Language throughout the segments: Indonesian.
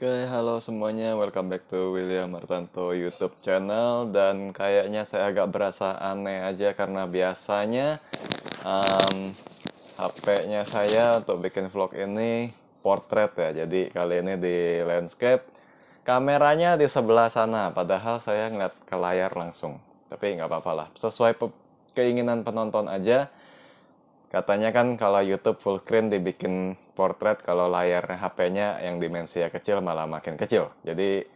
Oke, halo semuanya. Welcome back to William Martanto YouTube channel dan kayaknya saya agak berasa aneh aja karena biasanya um, HP-nya saya untuk bikin vlog ini portrait ya. Jadi kali ini di landscape. Kameranya di sebelah sana, padahal saya ngeliat ke layar langsung. Tapi nggak apa-apa lah. Sesuai keinginan penonton aja. Katanya kan kalau YouTube full screen dibikin portrait, kalau layar HP-nya yang dimensinya kecil malah makin kecil. Jadi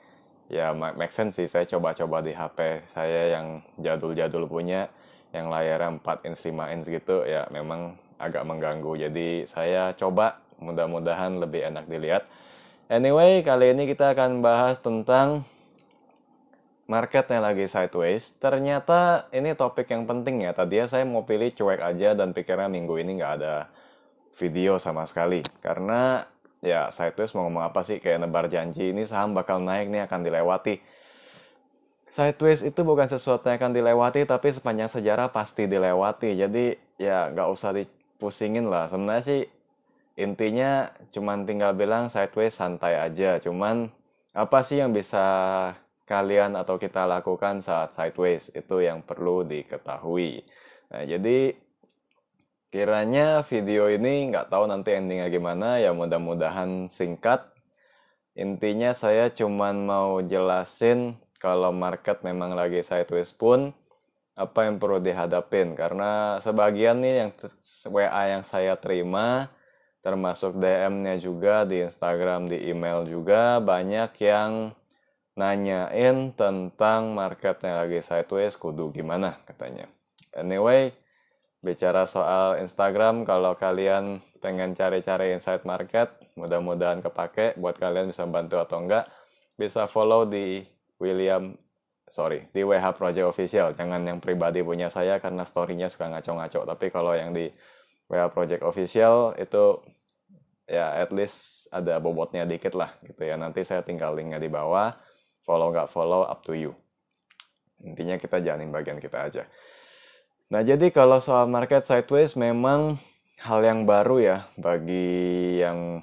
ya make sense sih, saya coba-coba di HP saya yang jadul-jadul punya, yang layarnya 4 inch, 5 inch gitu, ya memang agak mengganggu. Jadi saya coba, mudah-mudahan lebih enak dilihat. Anyway, kali ini kita akan bahas tentang marketnya lagi sideways, ternyata ini topik yang penting ya. Tadi ya saya mau pilih cuek aja dan pikirnya minggu ini nggak ada video sama sekali. Karena ya sideways mau ngomong apa sih, kayak nebar janji ini saham bakal naik nih akan dilewati. Sideways itu bukan sesuatu yang akan dilewati, tapi sepanjang sejarah pasti dilewati. Jadi ya nggak usah dipusingin lah. Sebenarnya sih intinya cuman tinggal bilang sideways santai aja. Cuman apa sih yang bisa kalian atau kita lakukan saat sideways itu yang perlu diketahui. Nah, jadi kiranya video ini nggak tahu nanti endingnya gimana ya mudah-mudahan singkat. Intinya saya cuman mau jelasin kalau market memang lagi sideways pun apa yang perlu dihadapin karena sebagian nih yang WA yang saya terima termasuk DM-nya juga di Instagram, di email juga banyak yang nanyain tentang market yang lagi sideways kudu gimana katanya. Anyway, bicara soal Instagram kalau kalian pengen cari-cari insight market, mudah-mudahan kepake buat kalian bisa bantu atau enggak bisa follow di William sorry di WH Project Official jangan yang pribadi punya saya karena storynya suka ngaco-ngaco tapi kalau yang di WH Project Official itu ya at least ada bobotnya dikit lah gitu ya nanti saya tinggal linknya di bawah follow nggak follow up to you intinya kita jalanin bagian kita aja nah jadi kalau soal market sideways memang hal yang baru ya bagi yang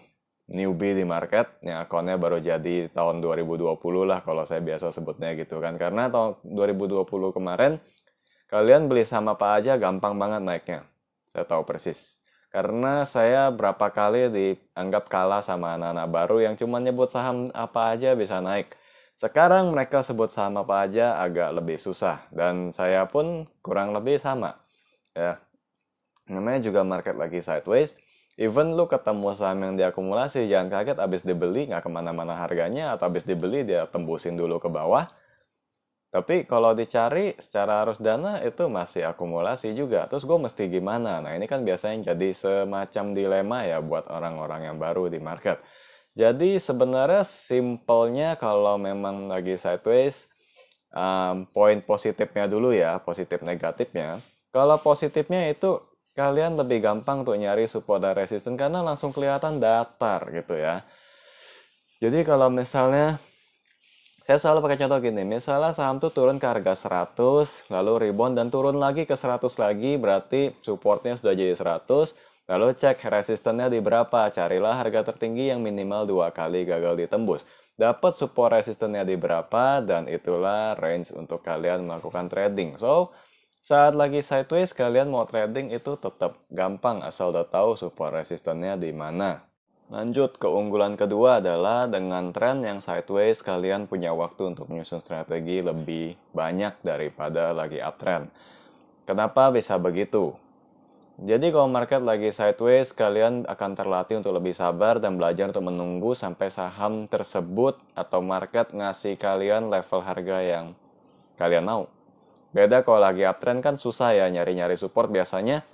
newbie di market yang akunnya baru jadi tahun 2020 lah kalau saya biasa sebutnya gitu kan karena tahun 2020 kemarin kalian beli saham apa aja gampang banget naiknya saya tahu persis karena saya berapa kali dianggap kalah sama anak-anak baru yang cuma nyebut saham apa aja bisa naik sekarang mereka sebut saham apa aja agak lebih susah dan saya pun kurang lebih sama. Ya, namanya juga market lagi sideways. Even lu ketemu saham yang diakumulasi, jangan kaget abis dibeli nggak kemana-mana harganya atau abis dibeli dia tembusin dulu ke bawah. Tapi kalau dicari secara arus dana itu masih akumulasi juga. Terus gue mesti gimana? Nah ini kan biasanya jadi semacam dilema ya buat orang-orang yang baru di market. Jadi sebenarnya simpelnya kalau memang lagi sideways, um, poin positifnya dulu ya, positif negatifnya. Kalau positifnya itu kalian lebih gampang untuk nyari support dan resistance karena langsung kelihatan datar gitu ya. Jadi kalau misalnya saya selalu pakai contoh gini, misalnya saham itu turun ke harga 100, lalu rebound dan turun lagi ke 100 lagi, berarti supportnya sudah jadi 100, Lalu cek resistennya di berapa, carilah harga tertinggi yang minimal dua kali gagal ditembus. Dapat support resistennya di berapa, dan itulah range untuk kalian melakukan trading. So, saat lagi sideways, kalian mau trading itu tetap gampang asal udah tahu support resistennya di mana. Lanjut, keunggulan kedua adalah dengan tren yang sideways, kalian punya waktu untuk menyusun strategi lebih banyak daripada lagi uptrend. Kenapa bisa begitu? Jadi kalau market lagi sideways, kalian akan terlatih untuk lebih sabar dan belajar untuk menunggu sampai saham tersebut atau market ngasih kalian level harga yang kalian mau. Beda kalau lagi uptrend kan susah ya nyari-nyari support biasanya.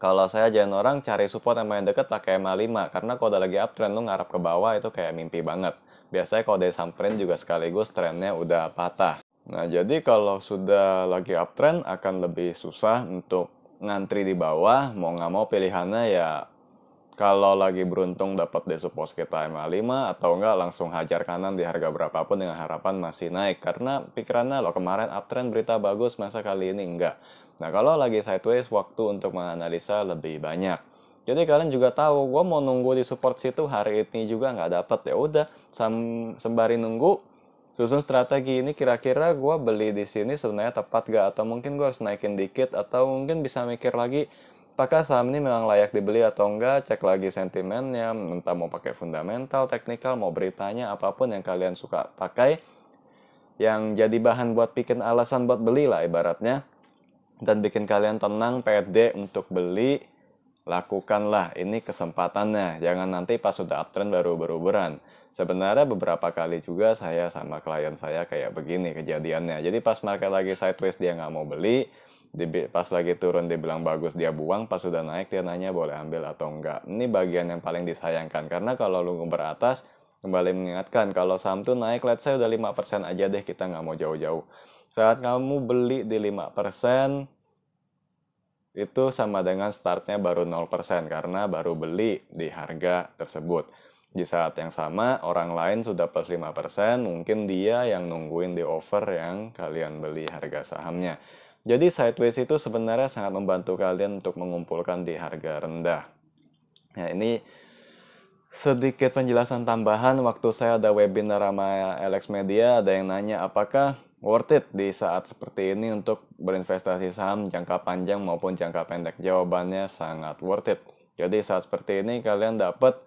Kalau saya jalan orang cari support yang main deket pakai MA5 karena kalau udah lagi uptrend lu ngarap ke bawah itu kayak mimpi banget. Biasanya kalau dari samperin juga sekaligus trennya udah patah. Nah jadi kalau sudah lagi uptrend akan lebih susah untuk ngantri di bawah mau nggak mau pilihannya ya kalau lagi beruntung dapat desu pos kita MA5 atau enggak langsung hajar kanan di harga berapapun dengan harapan masih naik karena pikirannya lo kemarin uptrend berita bagus masa kali ini enggak nah kalau lagi sideways waktu untuk menganalisa lebih banyak jadi kalian juga tahu gue mau nunggu di support situ hari ini juga nggak dapat ya udah sembari nunggu Susun strategi ini kira-kira gue beli di sini sebenarnya tepat gak? Atau mungkin gue harus naikin dikit? Atau mungkin bisa mikir lagi, apakah saham ini memang layak dibeli atau enggak? Cek lagi sentimennya, entah mau pakai fundamental, teknikal, mau beritanya, apapun yang kalian suka pakai. Yang jadi bahan buat bikin alasan buat beli lah ibaratnya. Dan bikin kalian tenang, pede untuk beli, lakukanlah. Ini kesempatannya. Jangan nanti pas sudah uptrend baru beruberan sebenarnya beberapa kali juga saya sama klien saya kayak begini kejadiannya jadi pas market lagi sideways dia nggak mau beli pas lagi turun dia bilang bagus dia buang pas sudah naik dia nanya boleh ambil atau enggak ini bagian yang paling disayangkan karena kalau lu beratas kembali mengingatkan kalau saham tuh naik let's say udah 5% aja deh kita nggak mau jauh-jauh saat kamu beli di 5% itu sama dengan startnya baru 0% karena baru beli di harga tersebut di saat yang sama orang lain sudah plus 5%, mungkin dia yang nungguin di offer yang kalian beli harga sahamnya. Jadi sideways itu sebenarnya sangat membantu kalian untuk mengumpulkan di harga rendah. Nah ini sedikit penjelasan tambahan waktu saya ada webinar sama Alex Media ada yang nanya apakah worth it di saat seperti ini untuk berinvestasi saham jangka panjang maupun jangka pendek. Jawabannya sangat worth it. Jadi saat seperti ini kalian dapat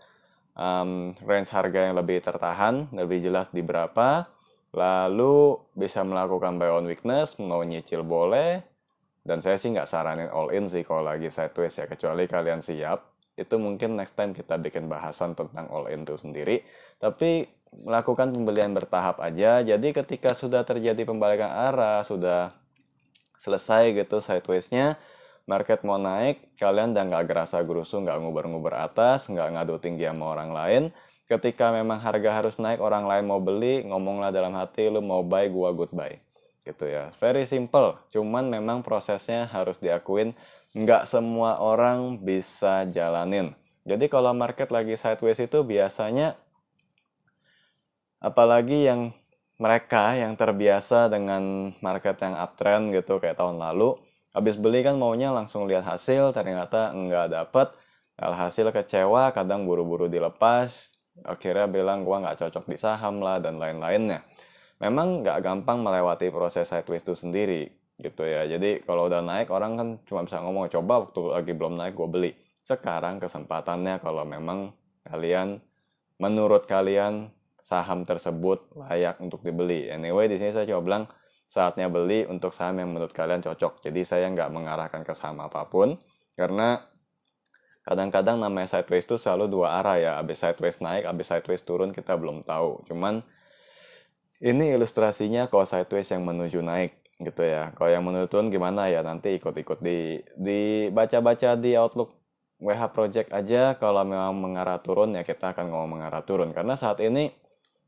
um, range harga yang lebih tertahan, lebih jelas di berapa, lalu bisa melakukan buy on weakness, mau nyicil boleh, dan saya sih nggak saranin all in sih kalau lagi sideways ya, kecuali kalian siap, itu mungkin next time kita bikin bahasan tentang all in itu sendiri, tapi melakukan pembelian bertahap aja, jadi ketika sudah terjadi pembalikan arah, sudah selesai gitu sidewaysnya, nya market mau naik, kalian udah nggak gerasa gerusu, nggak nguber-nguber atas, nggak ngadu tinggi sama orang lain. Ketika memang harga harus naik, orang lain mau beli, ngomonglah dalam hati, lu mau buy, gua good buy. Gitu ya, very simple. Cuman memang prosesnya harus diakuin, nggak semua orang bisa jalanin. Jadi kalau market lagi sideways itu biasanya, apalagi yang mereka yang terbiasa dengan market yang uptrend gitu kayak tahun lalu, habis beli kan maunya langsung lihat hasil ternyata nggak dapet alhasil kecewa kadang buru-buru dilepas akhirnya bilang gua nggak cocok di saham lah dan lain-lainnya memang nggak gampang melewati proses sideways itu sendiri gitu ya jadi kalau udah naik orang kan cuma bisa ngomong coba waktu lagi belum naik gue beli sekarang kesempatannya kalau memang kalian menurut kalian saham tersebut layak untuk dibeli anyway di sini saya coba bilang saatnya beli untuk saham yang menurut kalian cocok. Jadi saya nggak mengarahkan ke saham apapun, karena kadang-kadang namanya sideways itu selalu dua arah ya. Abis sideways naik, abis sideways turun kita belum tahu. Cuman ini ilustrasinya kalau sideways yang menuju naik gitu ya. Kalau yang menurun gimana ya nanti ikut-ikut di dibaca-baca di Outlook WH Project aja kalau memang mengarah turun ya kita akan ngomong mengarah turun karena saat ini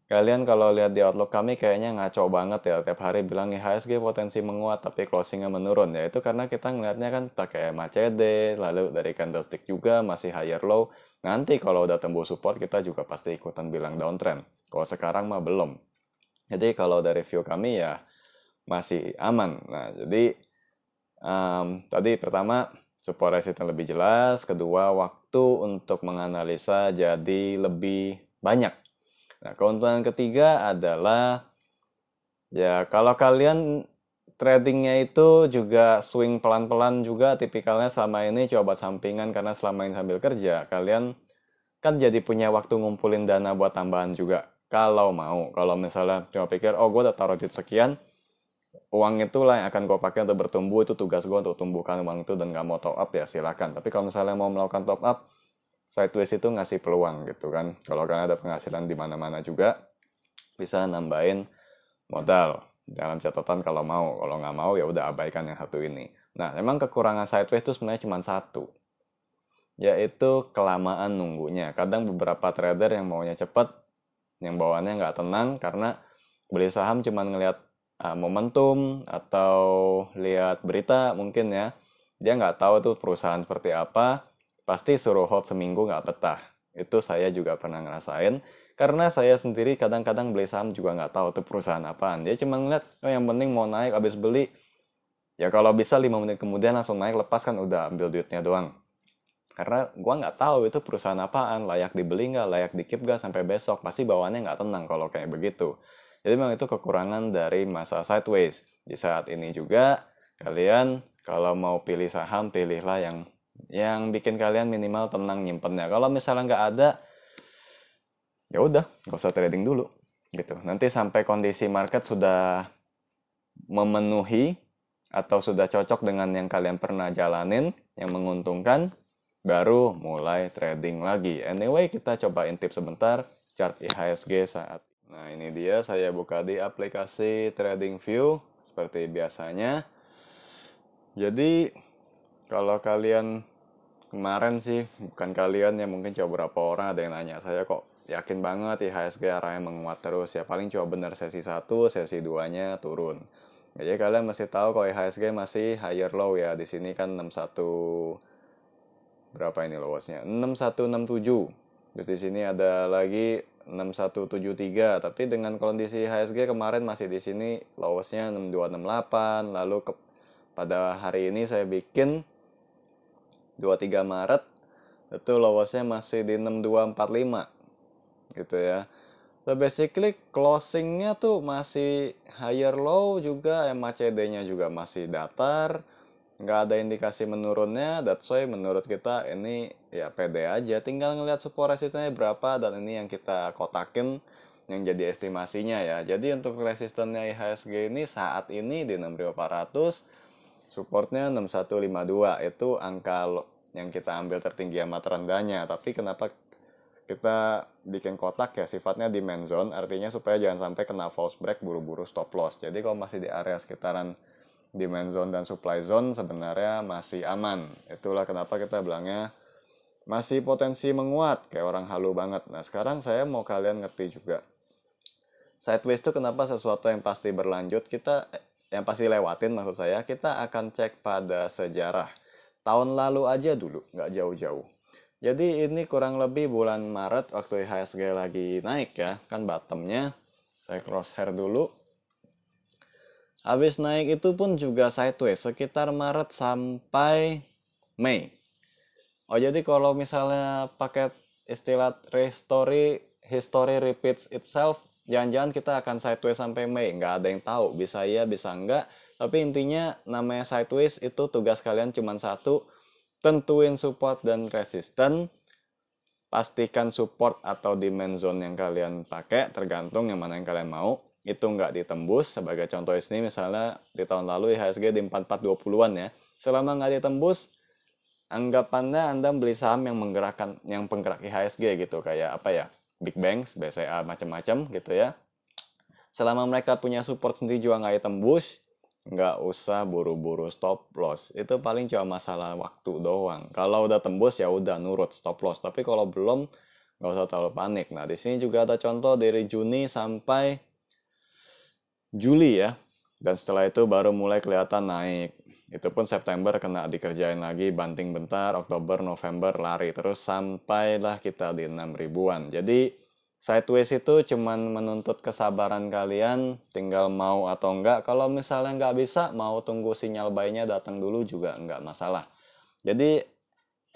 Kalian kalau lihat di outlook kami kayaknya ngaco banget ya. Tiap hari bilang IHSG potensi menguat tapi closingnya menurun. Ya itu karena kita ngelihatnya kan pakai MACD, lalu dari candlestick juga masih higher low. Nanti kalau udah tembus support kita juga pasti ikutan bilang downtrend. Kalau sekarang mah belum. Jadi kalau dari view kami ya masih aman. Nah jadi um, tadi pertama support resistance lebih jelas. Kedua waktu untuk menganalisa jadi lebih banyak Nah, keuntungan ketiga adalah ya kalau kalian tradingnya itu juga swing pelan-pelan juga tipikalnya selama ini coba sampingan karena selama ini sambil kerja kalian kan jadi punya waktu ngumpulin dana buat tambahan juga kalau mau kalau misalnya cuma pikir oh gue udah taruh duit sekian uang itulah yang akan gue pakai untuk bertumbuh itu tugas gue untuk tumbuhkan uang itu dan gak mau top up ya silakan tapi kalau misalnya mau melakukan top up sideways itu ngasih peluang gitu kan kalau kalian ada penghasilan di mana-mana juga bisa nambahin modal dalam catatan kalau mau kalau nggak mau ya udah abaikan yang satu ini nah memang kekurangan sideways itu sebenarnya cuma satu yaitu kelamaan nunggunya kadang beberapa trader yang maunya cepat yang bawaannya nggak tenang karena beli saham cuma ngelihat uh, momentum atau lihat berita mungkin ya dia nggak tahu tuh perusahaan seperti apa pasti suruh hold seminggu nggak betah. Itu saya juga pernah ngerasain. Karena saya sendiri kadang-kadang beli saham juga nggak tahu itu perusahaan apaan. Dia cuma ngeliat, oh yang penting mau naik habis beli. Ya kalau bisa 5 menit kemudian langsung naik lepas kan udah ambil duitnya doang. Karena gua nggak tahu itu perusahaan apaan, layak dibeli nggak, layak dikip nggak sampai besok. Pasti bawaannya nggak tenang kalau kayak begitu. Jadi memang itu kekurangan dari masa sideways. Di saat ini juga, kalian kalau mau pilih saham, pilihlah yang yang bikin kalian minimal tenang nyimpennya kalau misalnya nggak ada ya udah nggak usah trading dulu gitu nanti sampai kondisi market sudah memenuhi atau sudah cocok dengan yang kalian pernah jalanin yang menguntungkan baru mulai trading lagi. Anyway, kita coba intip sebentar chart IHSG saat. Nah, ini dia saya buka di aplikasi Trading View seperti biasanya. Jadi, kalau kalian kemarin sih bukan kalian ya mungkin coba berapa orang ada yang nanya saya kok yakin banget ya, IHSG arahnya menguat terus ya paling coba bener sesi 1 sesi 2 nya turun jadi kalian masih tahu kalau IHSG masih higher low ya di sini kan 61 berapa ini lowesnya 6167 Jadi di sini ada lagi 6173 tapi dengan kondisi IHSG kemarin masih di sini lowesnya 6268 lalu ke, pada hari ini saya bikin 23 Maret itu lowestnya masih di 6245 gitu ya so basically closingnya tuh masih higher low juga MACD nya juga masih datar nggak ada indikasi menurunnya that's why menurut kita ini ya pede aja tinggal ngelihat support resistennya berapa dan ini yang kita kotakin yang jadi estimasinya ya jadi untuk resistennya IHSG ini saat ini di 6400 supportnya 6152 itu angka yang kita ambil tertinggi amat terendahnya. tapi kenapa kita bikin kotak ya sifatnya demand zone artinya supaya jangan sampai kena false break buru-buru stop loss jadi kalau masih di area sekitaran demand zone dan supply zone sebenarnya masih aman itulah kenapa kita bilangnya masih potensi menguat kayak orang halu banget nah sekarang saya mau kalian ngerti juga sideways itu kenapa sesuatu yang pasti berlanjut kita yang pasti lewatin maksud saya, kita akan cek pada sejarah. Tahun lalu aja dulu, nggak jauh-jauh. Jadi ini kurang lebih bulan Maret waktu IHSG lagi naik ya, kan bottomnya. Saya crosshair dulu. Habis naik itu pun juga sideways, sekitar Maret sampai Mei. Oh jadi kalau misalnya paket istilah history, history repeats itself, jangan-jangan kita akan sideways sampai Mei nggak ada yang tahu bisa ya bisa enggak tapi intinya namanya sideways itu tugas kalian cuma satu tentuin support dan resisten pastikan support atau demand zone yang kalian pakai tergantung yang mana yang kalian mau itu nggak ditembus sebagai contoh ini misalnya di tahun lalu IHSG di 4420-an ya selama nggak ditembus anggapannya anda beli saham yang menggerakkan yang penggerak IHSG gitu kayak apa ya big banks, BCA macam-macam gitu ya. Selama mereka punya support sendiri juga nggak tembus, nggak usah buru-buru stop loss. Itu paling cuma masalah waktu doang. Kalau udah tembus ya udah nurut stop loss. Tapi kalau belum nggak usah terlalu panik. Nah di sini juga ada contoh dari Juni sampai Juli ya. Dan setelah itu baru mulai kelihatan naik. Itu pun September kena dikerjain lagi, banting bentar, Oktober, November lari. Terus sampailah kita di 6 ribuan. Jadi sideways itu cuman menuntut kesabaran kalian, tinggal mau atau enggak. Kalau misalnya nggak bisa, mau tunggu sinyal bayinya datang dulu juga enggak masalah. Jadi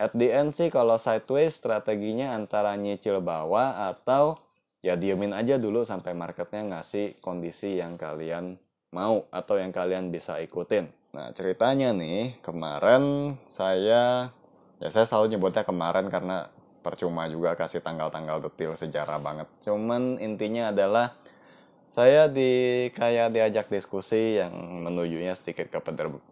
at the end sih kalau sideways strateginya antara nyicil bawah atau ya diemin aja dulu sampai marketnya ngasih kondisi yang kalian mau atau yang kalian bisa ikutin. Nah, ceritanya nih, kemarin saya ya saya selalu nyebutnya kemarin karena percuma juga kasih tanggal-tanggal detail sejarah banget. Cuman intinya adalah saya di kayak diajak diskusi yang menujunya sedikit ke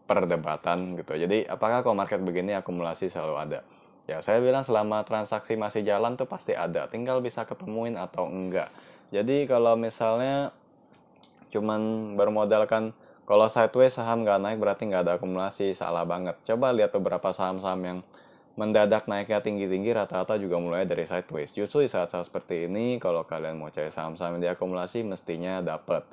perdebatan gitu. Jadi, apakah kalau market begini akumulasi selalu ada? Ya, saya bilang selama transaksi masih jalan tuh pasti ada. Tinggal bisa ketemuin atau enggak. Jadi, kalau misalnya cuman bermodalkan kalau sideways saham nggak naik berarti nggak ada akumulasi, salah banget. Coba lihat beberapa saham-saham yang mendadak naiknya tinggi-tinggi rata-rata juga mulai dari sideways. Justru di saat-saat seperti ini kalau kalian mau cari saham-saham yang diakumulasi mestinya dapat.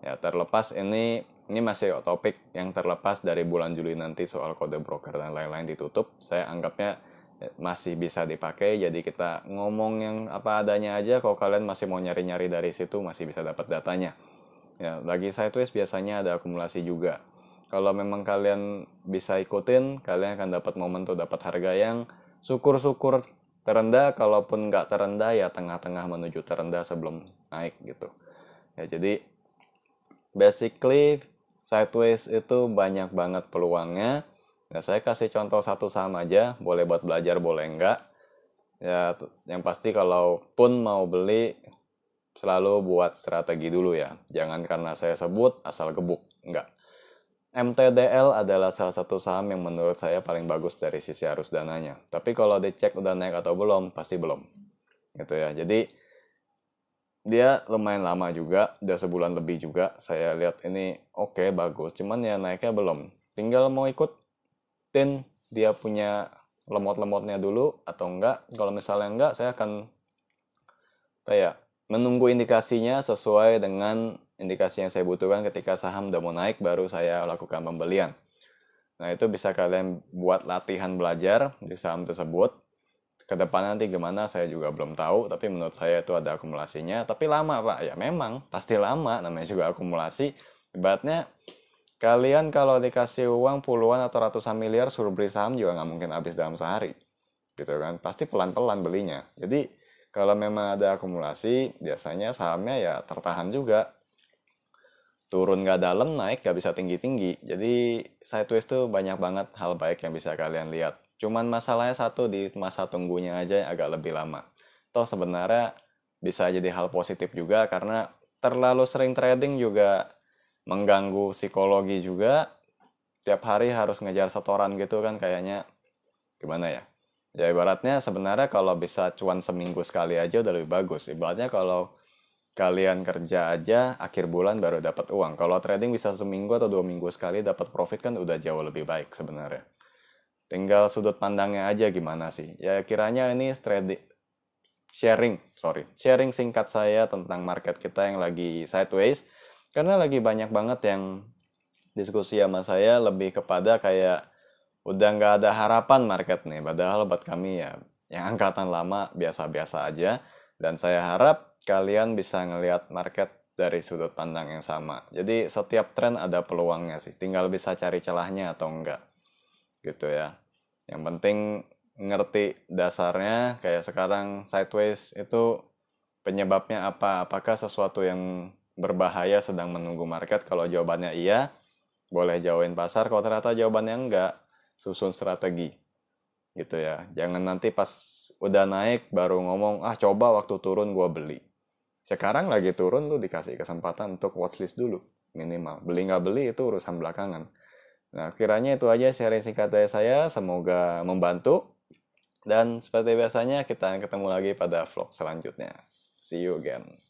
Ya terlepas ini ini masih topik yang terlepas dari bulan Juli nanti soal kode broker dan lain-lain ditutup. Saya anggapnya eh, masih bisa dipakai jadi kita ngomong yang apa adanya aja kalau kalian masih mau nyari-nyari dari situ masih bisa dapat datanya. Ya, bagi sideways biasanya ada akumulasi juga. Kalau memang kalian bisa ikutin, kalian akan dapat momen tuh dapat harga yang syukur-syukur terendah, kalaupun nggak terendah ya tengah-tengah menuju terendah sebelum naik gitu. Ya, jadi basically sideways itu banyak banget peluangnya. Ya, saya kasih contoh satu saham aja, boleh buat belajar, boleh enggak. Ya, yang pasti kalaupun mau beli selalu buat strategi dulu ya. Jangan karena saya sebut asal gebuk, enggak. MTDL adalah salah satu saham yang menurut saya paling bagus dari sisi arus dananya. Tapi kalau dicek udah naik atau belum, pasti belum. Gitu ya. Jadi dia lumayan lama juga, udah sebulan lebih juga. Saya lihat ini oke okay, bagus, cuman ya naiknya belum. Tinggal mau ikut tin dia punya lemot-lemotnya dulu atau enggak. Kalau misalnya enggak, saya akan kayak menunggu indikasinya sesuai dengan indikasi yang saya butuhkan ketika saham udah mau naik baru saya lakukan pembelian. Nah itu bisa kalian buat latihan belajar di saham tersebut. Kedepannya nanti gimana saya juga belum tahu, tapi menurut saya itu ada akumulasinya. Tapi lama pak, ya memang pasti lama, namanya juga akumulasi. Ibaratnya kalian kalau dikasih uang puluhan atau ratusan miliar suruh beli saham juga nggak mungkin habis dalam sehari gitu kan pasti pelan-pelan belinya jadi kalau memang ada akumulasi, biasanya sahamnya ya tertahan juga. Turun nggak dalam, naik nggak bisa tinggi-tinggi. Jadi sideways tuh banyak banget hal baik yang bisa kalian lihat. Cuman masalahnya satu di masa tunggunya aja yang agak lebih lama. Toh sebenarnya bisa jadi hal positif juga karena terlalu sering trading juga mengganggu psikologi juga. Tiap hari harus ngejar setoran gitu kan kayaknya gimana ya? Ya ibaratnya sebenarnya kalau bisa cuan seminggu sekali aja udah lebih bagus. Ibaratnya kalau kalian kerja aja akhir bulan baru dapat uang. Kalau trading bisa seminggu atau dua minggu sekali dapat profit kan udah jauh lebih baik sebenarnya. Tinggal sudut pandangnya aja gimana sih. Ya kiranya ini trading sharing, sorry, sharing singkat saya tentang market kita yang lagi sideways. Karena lagi banyak banget yang diskusi sama saya lebih kepada kayak udah nggak ada harapan market nih padahal buat kami ya yang angkatan lama biasa-biasa aja dan saya harap kalian bisa ngelihat market dari sudut pandang yang sama jadi setiap tren ada peluangnya sih tinggal bisa cari celahnya atau enggak gitu ya yang penting ngerti dasarnya kayak sekarang sideways itu penyebabnya apa apakah sesuatu yang berbahaya sedang menunggu market kalau jawabannya iya boleh jauhin pasar kalau ternyata jawabannya enggak susun strategi gitu ya jangan nanti pas udah naik baru ngomong ah coba waktu turun gue beli sekarang lagi turun lu dikasih kesempatan untuk watchlist dulu minimal beli nggak beli itu urusan belakangan nah kiranya itu aja sharing singkat dari saya semoga membantu dan seperti biasanya kita ketemu lagi pada vlog selanjutnya see you again